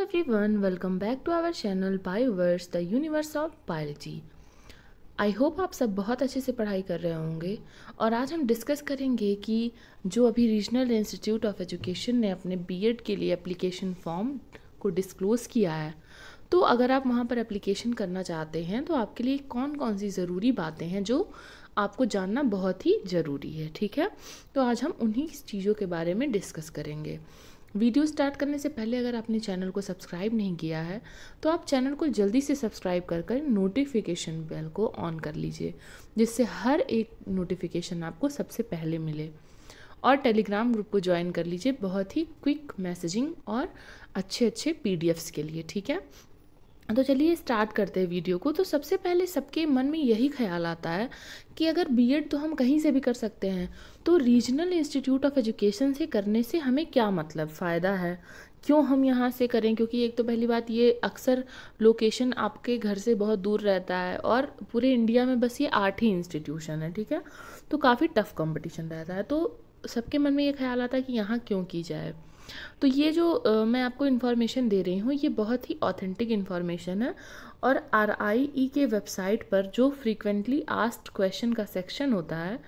every everyone welcome back to our channel Bioverse the universe of biology I hope आप सब बहुत अच्छे से पढ़ाई कर रहे होंगे और आज हम डिस्कस करेंगे कि जो अभी रीजनल इंस्टीट्यूट ऑफ एजुकेशन ने अपने बीएड के लिए एप्लीकेशन फॉर्म को डिस्क्लोज़ किया है तो अगर आप वहाँ पर एप्लीकेशन करना चाहते हैं तो आपके लिए कौन कौन सी ज़रूरी बातें हैं जो आपको जानना बहुत ही ज़रूरी है ठीक है तो आज हम उन्हीं चीज़ों के बारे में डिस्कस करेंगे वीडियो स्टार्ट करने से पहले अगर आपने चैनल को सब्सक्राइब नहीं किया है तो आप चैनल को जल्दी से सब्सक्राइब कर कर नोटिफिकेशन बेल को ऑन कर लीजिए जिससे हर एक नोटिफिकेशन आपको सबसे पहले मिले और टेलीग्राम ग्रुप को ज्वाइन कर लीजिए बहुत ही क्विक मैसेजिंग और अच्छे अच्छे पीडीएफ्स के लिए ठीक है तो चलिए स्टार्ट करते हैं वीडियो को तो सबसे पहले सबके मन में यही ख्याल आता है कि अगर बीएड तो हम कहीं से भी कर सकते हैं तो रीजनल इंस्टीट्यूट ऑफ एजुकेशन से करने से हमें क्या मतलब फ़ायदा है क्यों हम यहाँ से करें क्योंकि एक तो पहली बात ये अक्सर लोकेशन आपके घर से बहुत दूर रहता है और पूरे इंडिया में बस ये आठ ही इंस्टीट्यूशन है ठीक है तो काफ़ी टफ़ कॉम्पिटिशन रहता है तो सबके मन में ये ख्याल आता है कि यहाँ क्यों की जाए तो ये जो आ, मैं आपको इन्फॉर्मेशन दे रही हूँ ये बहुत ही ऑथेंटिक इन्फॉर्मेशन है और आर आई ई के वेबसाइट पर जो फ्रीक्वेंटली आस्ट क्वेश्चन का सेक्शन होता है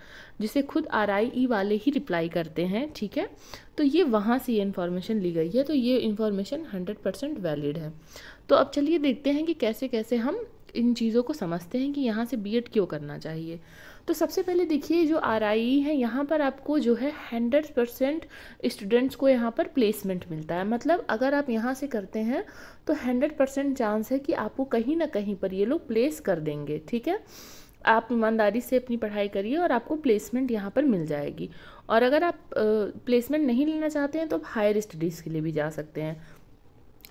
जिसे खुद आर आई ई वाले ही रिप्लाई करते हैं ठीक है तो ये वहाँ से ये इन्फॉर्मेशन ली गई है तो ये इन्फॉर्मेशन हंड्रेड परसेंट वैलिड है तो अब चलिए देखते हैं कि कैसे कैसे हम इन चीज़ों को समझते हैं कि यहाँ से बी क्यों करना चाहिए तो सबसे पहले देखिए जो आर आई है यहाँ पर आपको जो है हंड्रेड परसेंट स्टूडेंट्स को यहाँ पर प्लेसमेंट मिलता है मतलब अगर आप यहाँ से करते हैं तो हंड्रेड परसेंट चांस है कि आपको कहीं ना कहीं पर ये लोग प्लेस कर देंगे ठीक है आप ईमानदारी से अपनी पढ़ाई करिए और आपको प्लेसमेंट यहाँ पर मिल जाएगी और अगर आप प्लेसमेंट नहीं लेना चाहते हैं तो आप हायर स्टडीज़ के लिए भी जा सकते हैं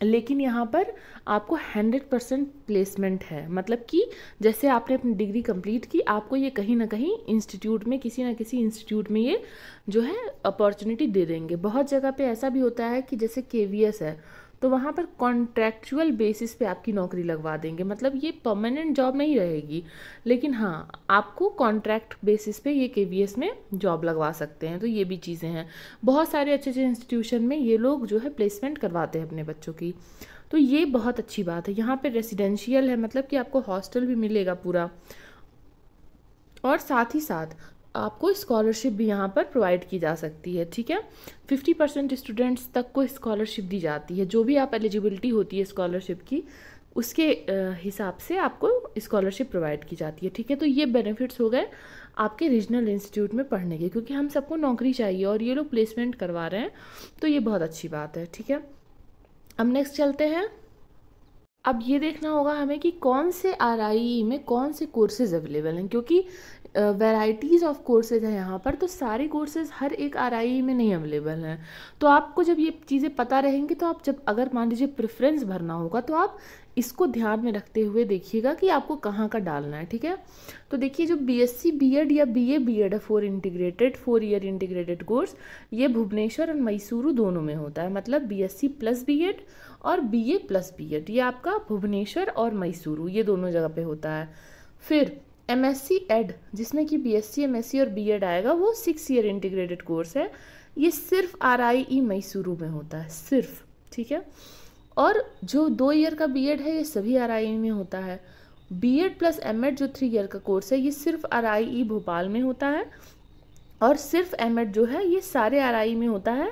लेकिन यहाँ पर आपको 100 परसेंट प्लेसमेंट है मतलब कि जैसे आपने अपनी डिग्री कंप्लीट की आपको ये कहीं ना कहीं इंस्टीट्यूट में किसी ना किसी इंस्टीट्यूट में ये जो है अपॉर्चुनिटी दे देंगे बहुत जगह पे ऐसा भी होता है कि जैसे के है तो वहाँ पर कॉन्ट्रैक्चुअल बेसिस पे आपकी नौकरी लगवा देंगे मतलब ये परमानेंट जॉब नहीं रहेगी लेकिन हाँ आपको कॉन्ट्रैक्ट बेसिस पे ये के में जॉब लगवा सकते हैं तो ये भी चीज़ें हैं बहुत सारे अच्छे अच्छे इंस्टीट्यूशन में ये लोग जो है प्लेसमेंट करवाते हैं अपने बच्चों की तो ये बहुत अच्छी बात है यहाँ पर रेसिडेंशियल है मतलब कि आपको हॉस्टल भी मिलेगा पूरा और साथ ही साथ आपको स्कॉलरशिप भी यहाँ पर प्रोवाइड की जा सकती है ठीक है फिफ्टी परसेंट स्टूडेंट्स तक को स्कॉलरशिप दी जाती है जो भी आप एलिजिबिलिटी होती है स्कॉलरशिप की उसके हिसाब से आपको स्कॉलरशिप प्रोवाइड की जाती है ठीक है तो ये बेनिफिट्स हो गए आपके रीजनल इंस्टीट्यूट में पढ़ने के क्योंकि हम सबको नौकरी चाहिए और ये लोग प्लेसमेंट करवा रहे हैं तो ये बहुत अच्छी बात है ठीक है अब नेक्स्ट चलते हैं अब ये देखना होगा हमें कि कौन से आर e में कौन से कोर्सेज अवेलेबल हैं क्योंकि वैराइटीज़ ऑफ कोर्सेज हैं यहाँ पर तो सारे कोर्सेज हर एक आर में नहीं अवेलेबल हैं तो आपको जब ये चीज़ें पता रहेंगी तो आप जब अगर मान लीजिए प्रेफरेंस भरना होगा तो आप इसको ध्यान में रखते हुए देखिएगा कि आपको कहाँ का डालना है ठीक है तो देखिए जो B S C B ed या बी ए बी एड है four integrated four year integrated course ये भुवनेश्वर और मैसूरू दोनों में होता है मतलब B S C plus B ed और B A plus B ed ये आपका भुवनेश्वर और मैसूरू ये दोनों जगह पे होता है फिर एम एस सी एड जिसमें कि B S C M S C और बी एड आएगा वो सिक्स ईयर इंटीग्रेटेड कोर्स है ये सिर्फ आर आई ई मैसूरू में होता है सिर्फ ठीक है और जो दो ईयर का बी एड है ये सभी आर आई ई में होता है B ed plus M ed जो थ्री ईयर का कोर्स है ये सिर्फ आर आई ई भोपाल में होता है और सिर्फ एम एड जो है ये सारे आर आई e में होता है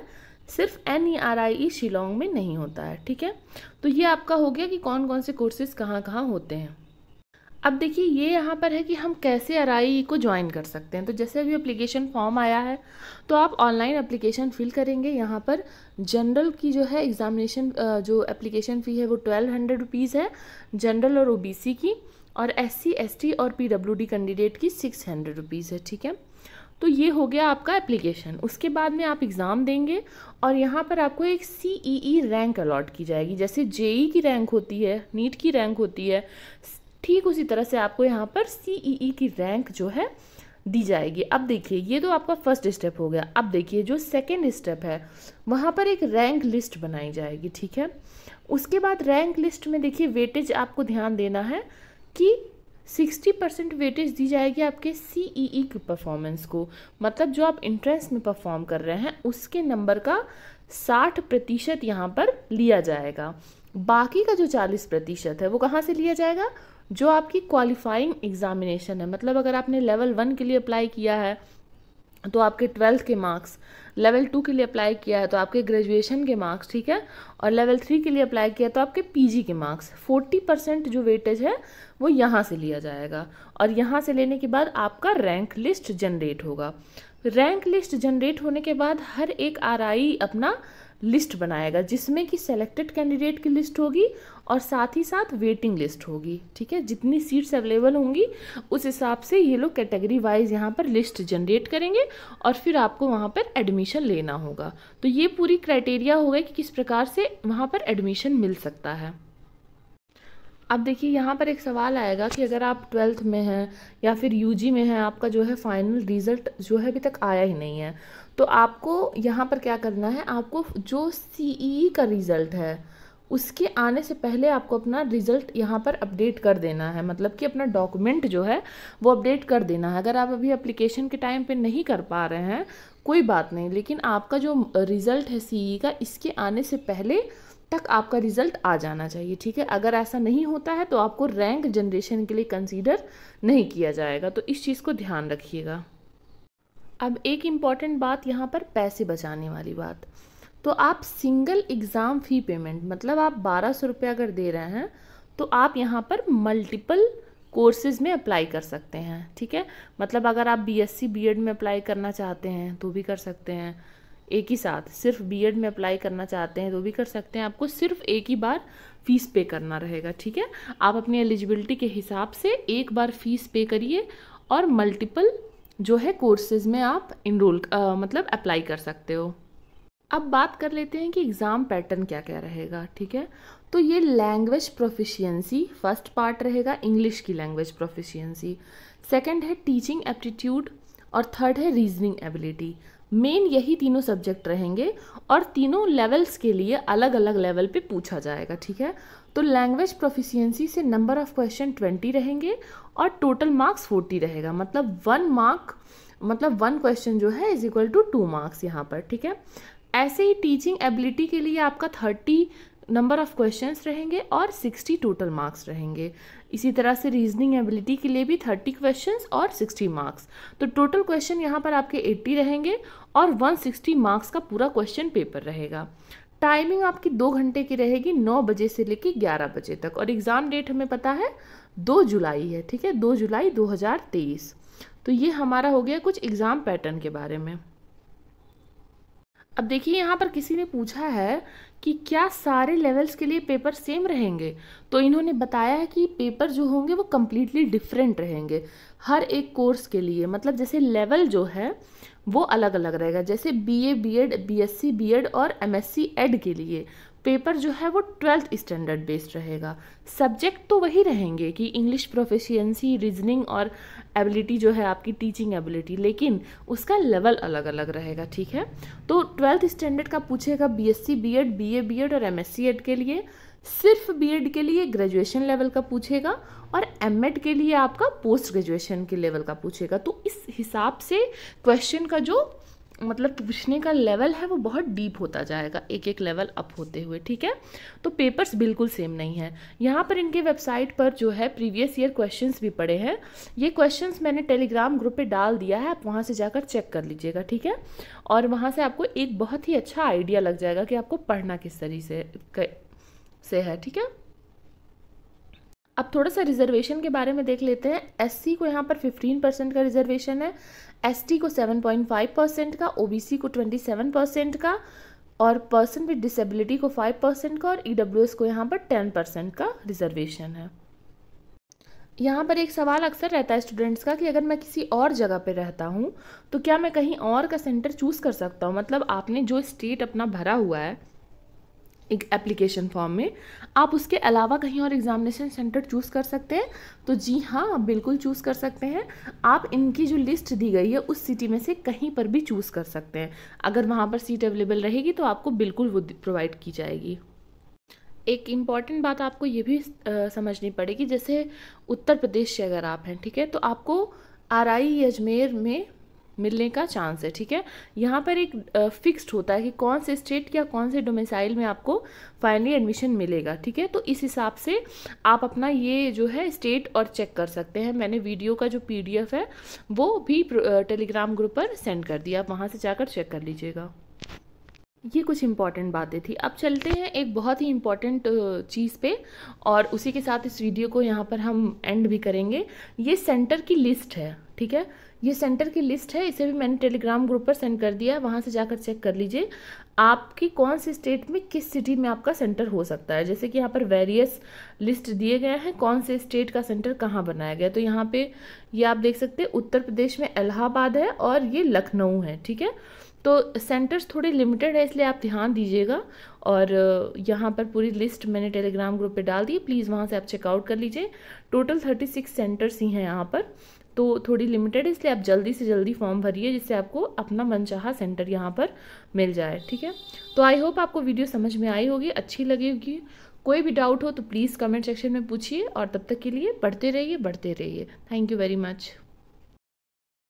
सिर्फ N E R I E Shillong में नहीं होता है ठीक है तो ये आपका हो गया कि कौन कौन से कोर्सेज कहाँ कहाँ होते हैं अब देखिए ये यहाँ पर है कि हम कैसे अराई e को ज्वाइन कर सकते हैं तो जैसे अभी एप्लीकेशन फॉर्म आया है तो आप ऑनलाइन एप्लीकेशन फिल करेंगे यहाँ पर जनरल की जो है एग्जामिनेशन जो एप्लीकेशन फ़ी है वो ट्वेल्व हंड्रेड रुपीज़ है जनरल और ओबीसी की और एस सी और पी कैंडिडेट की सिक्स हंड्रेड रुपीज़ है ठीक है तो ये हो गया आपका एप्लीकेशन उसके बाद में आप एग्ज़ाम देंगे और यहाँ पर आपको एक सी ई ई रैंक अलॉट की जाएगी जैसे जे ई e e की रैंक होती है नीट की रैंक होती है ठीक उसी तरह से आपको यहाँ पर सी e e की रैंक जो है दी जाएगी अब देखिए ये तो आपका फर्स्ट स्टेप हो गया अब देखिए जो सेकेंड स्टेप है वहाँ पर एक रैंक लिस्ट बनाई जाएगी ठीक है उसके बाद रैंक लिस्ट में देखिए वेटेज आपको ध्यान देना है कि सिक्सटी परसेंट वेटेज दी जाएगी आपके सी ई e की परफॉर्मेंस को मतलब जो आप इंट्रेंस में परफॉर्म कर रहे हैं उसके नंबर का साठ प्रतिशत यहाँ पर लिया जाएगा बाकी का जो चालीस प्रतिशत है वो कहाँ से लिया जाएगा जो आपकी क्वालिफाइंग एग्ज़ामिनेशन है मतलब अगर आपने लेवल वन के लिए अप्लाई किया है तो आपके ट्वेल्थ के मार्क्स लेवल टू के लिए अप्लाई किया है तो आपके ग्रेजुएशन के मार्क्स ठीक है और लेवल थ्री के लिए अप्लाई किया तो आपके पीजी के मार्क्स फोर्टी परसेंट जो वेटेज है वो यहाँ से लिया जाएगा और यहाँ से लेने के बाद आपका रैंक लिस्ट जनरेट होगा रैंक लिस्ट जनरेट होने के बाद हर एक आर अपना लिस्ट बनाएगा जिसमें कि सेलेक्टेड कैंडिडेट की लिस्ट होगी और साथ ही साथ वेटिंग लिस्ट होगी ठीक है जितनी सीट्स अवेलेबल होंगी उस हिसाब से ये लोग कैटेगरी वाइज यहाँ पर लिस्ट जनरेट करेंगे और फिर आपको वहाँ पर एडमिशन लेना होगा तो ये पूरी क्राइटेरिया होगा कि किस प्रकार से वहाँ पर एडमिशन मिल सकता है अब देखिए यहाँ पर एक सवाल आएगा कि अगर आप ट्वेल्थ में हैं या फिर यूजी में हैं आपका जो है फाइनल रिज़ल्ट जो है अभी तक आया ही नहीं है तो आपको यहाँ पर क्या करना है आपको जो सीई e e का रिज़ल्ट है उसके आने से पहले आपको अपना रिज़ल्ट यहाँ पर अपडेट कर देना है मतलब कि अपना डॉक्यूमेंट जो है वो अपडेट कर देना है अगर आप अभी अप्लीकेशन के टाइम पे नहीं कर पा रहे हैं कोई बात नहीं लेकिन आपका जो रिज़ल्ट है सीई e का इसके आने से पहले तक आपका रिजल्ट आ जाना चाहिए ठीक है अगर ऐसा नहीं होता है तो आपको रैंक जनरेशन के लिए कंसीडर नहीं किया जाएगा तो इस चीज़ को ध्यान रखिएगा अब एक इम्पॉर्टेंट बात यहाँ पर पैसे बचाने वाली बात तो आप सिंगल एग्ज़ाम फ़ी पेमेंट मतलब आप बारह सौ रुपये अगर दे रहे हैं तो आप यहाँ पर मल्टीपल कोर्सेज़ में अप्लाई कर सकते हैं ठीक है मतलब अगर आप बी एस में अप्लाई करना चाहते हैं तो भी कर सकते हैं एक ही साथ सिर्फ बीएड में अप्लाई करना चाहते हैं तो भी कर सकते हैं आपको सिर्फ एक ही बार फ़ीस पे करना रहेगा ठीक है आप अपनी एलिजिबिलिटी के हिसाब से एक बार फ़ीस पे करिए और मल्टीपल जो है कोर्सेज में आप इनरोल मतलब अप्लाई कर सकते हो अब बात कर लेते हैं कि एग्ज़ाम पैटर्न क्या क्या रहेगा ठीक है तो ये लैंग्वेज प्रोफिशियंसी फर्स्ट पार्ट रहेगा इंग्लिश की लैंग्वेज प्रोफिशियंसी सेकंड है टीचिंग एप्टीट्यूड और थर्ड है रीजनिंग एबिलिटी मेन यही तीनों सब्जेक्ट रहेंगे और तीनों लेवल्स के लिए अलग अलग लेवल पे पूछा जाएगा ठीक है तो लैंग्वेज प्रोफिशियंसी से नंबर ऑफ क्वेश्चन ट्वेंटी रहेंगे और टोटल मार्क्स फोर्टी रहेगा मतलब वन मार्क मतलब वन क्वेश्चन जो है is equal to two marks यहाँ पर ठीक है ऐसे ही टीचिंग एबिलिटी के लिए आपका थर्टी नंबर ऑफ क्वेश्चंस रहेंगे और 60 टोटल मार्क्स रहेंगे इसी तरह से रीजनिंग एबिलिटी के लिए भी 30 क्वेश्चंस और 60 मार्क्स तो टोटल क्वेश्चन यहाँ पर आपके 80 रहेंगे और 160 मार्क्स का पूरा क्वेश्चन पेपर रहेगा टाइमिंग आपकी दो घंटे की रहेगी नौ बजे से लेकर ग्यारह बजे तक और एग्ज़ाम डेट हमें पता है दो जुलाई है ठीक है दो जुलाई 2023 तो ये हमारा हो गया कुछ एग्ज़ाम पैटर्न के बारे में अब देखिए यहाँ पर किसी ने पूछा है कि क्या सारे लेवल्स के लिए पेपर सेम रहेंगे तो इन्होंने बताया है कि पेपर जो होंगे वो कम्प्लीटली डिफरेंट रहेंगे हर एक कोर्स के लिए मतलब जैसे लेवल जो है वो अलग अलग रहेगा जैसे B A B ed B S C B ed और एम एस सी एड के लिए पेपर जो है वो ट्वेल्थ स्टैंडर्ड बेस्ड रहेगा सब्जेक्ट तो वही रहेंगे कि इंग्लिश प्रोफिशिएंसी रीजनिंग और एबिलिटी जो है आपकी टीचिंग एबिलिटी लेकिन उसका लेवल अलग अलग रहेगा ठीक है तो ट्वेल्थ स्टैंडर्ड का पूछेगा B B A B ed और सी एड के लिए सिर्फ एड के लिए ग्रेजुएशन लेवल का पूछेगा और एड के लिए आपका पोस्ट ग्रेजुएशन के लेवल का पूछेगा तो इस हिसाब से क्वेश्चन का जो मतलब पूछने का लेवल है वो बहुत डीप होता जाएगा एक एक लेवल अप होते हुए ठीक है तो पेपर्स बिल्कुल सेम नहीं है यहाँ पर इनके वेबसाइट पर जो है प्रीवियस ईयर क्वेश्चंस भी पड़े हैं ये क्वेश्चंस मैंने टेलीग्राम ग्रुप पे डाल दिया है आप वहाँ से जाकर चेक कर लीजिएगा ठीक है और वहाँ से आपको एक बहुत ही अच्छा आइडिया लग जाएगा कि आपको पढ़ना किस तरीके से से है ठीक है अब थोड़ा सा रिजर्वेशन के बारे में देख लेते हैं एससी को यहाँ पर 15 परसेंट का रिजर्वेशन है एसटी को 7.5 परसेंट का ओबीसी को 27 परसेंट का और पर्सन विद डिसेबिलिटी को 5 परसेंट का और ईडब्ल्यूएस e को यहाँ पर 10 परसेंट का रिजर्वेशन है यहाँ पर एक सवाल अक्सर रहता है स्टूडेंट्स का कि अगर मैं किसी और जगह पर रहता हूँ तो क्या मैं कहीं और का सेंटर चूज़ कर सकता हूँ मतलब आपने जो स्टेट अपना भरा हुआ है एक एप्लीकेशन फॉर्म में आप उसके अलावा कहीं और एग्जामिनेशन सेंटर चूज़ कर सकते हैं तो जी हाँ बिल्कुल चूज़ कर सकते हैं आप इनकी जो लिस्ट दी गई है उस सिटी में से कहीं पर भी चूज़ कर सकते हैं अगर वहाँ पर सीट अवेलेबल रहेगी तो आपको बिल्कुल वो प्रोवाइड की जाएगी एक इम्पॉर्टेंट बात आपको ये भी समझनी पड़ेगी जैसे उत्तर प्रदेश से अगर आप हैं ठीक है तो आपको आर आई अजमेर में मिलने का चांस है ठीक है यहाँ पर एक फिक्स्ड होता है कि कौन से स्टेट या कौन से डोमिसाइल में आपको फाइनली एडमिशन मिलेगा ठीक है तो इस हिसाब से आप अपना ये जो है स्टेट और चेक कर सकते हैं मैंने वीडियो का जो पी है वो भी टेलीग्राम ग्रुप पर सेंड कर दिया आप वहाँ से जाकर चेक कर लीजिएगा ये कुछ इंपॉर्टेंट बातें थी अब चलते हैं एक बहुत ही इम्पॉर्टेंट चीज़ पे और उसी के साथ इस वीडियो को यहाँ पर हम एंड भी करेंगे ये सेंटर की लिस्ट है ठीक है ये सेंटर की लिस्ट है इसे भी मैंने टेलीग्राम ग्रुप पर सेंड कर दिया है वहाँ से जाकर चेक कर लीजिए आपकी कौन सी स्टेट में किस सिटी में आपका सेंटर हो सकता है जैसे कि यहाँ पर वेरियस लिस्ट दिए गए हैं कौन से स्टेट का सेंटर कहाँ बनाया गया तो यहाँ पे ये आप देख सकते हैं उत्तर प्रदेश में इलाहाबाद है और ये लखनऊ है ठीक है तो सेंटर्स थोड़े लिमिटेड है इसलिए आप ध्यान दीजिएगा और यहाँ पर पूरी लिस्ट मैंने टेलीग्राम ग्रुप पे डाल दी प्लीज़ वहाँ से आप चेकआउट कर लीजिए टोटल थर्टी सिक्स सेंटर्स ही हैं यहाँ पर तो थोड़ी लिमिटेड है इसलिए आप जल्दी से जल्दी फॉर्म भरिए जिससे आपको अपना मनचाहा सेंटर यहाँ पर मिल जाए ठीक है तो आई होप आपको वीडियो समझ में आई होगी अच्छी लगी होगी कोई भी डाउट हो तो प्लीज़ कमेंट सेक्शन में पूछिए और तब तक के लिए पढ़ते रहिए बढ़ते रहिए थैंक यू वेरी मच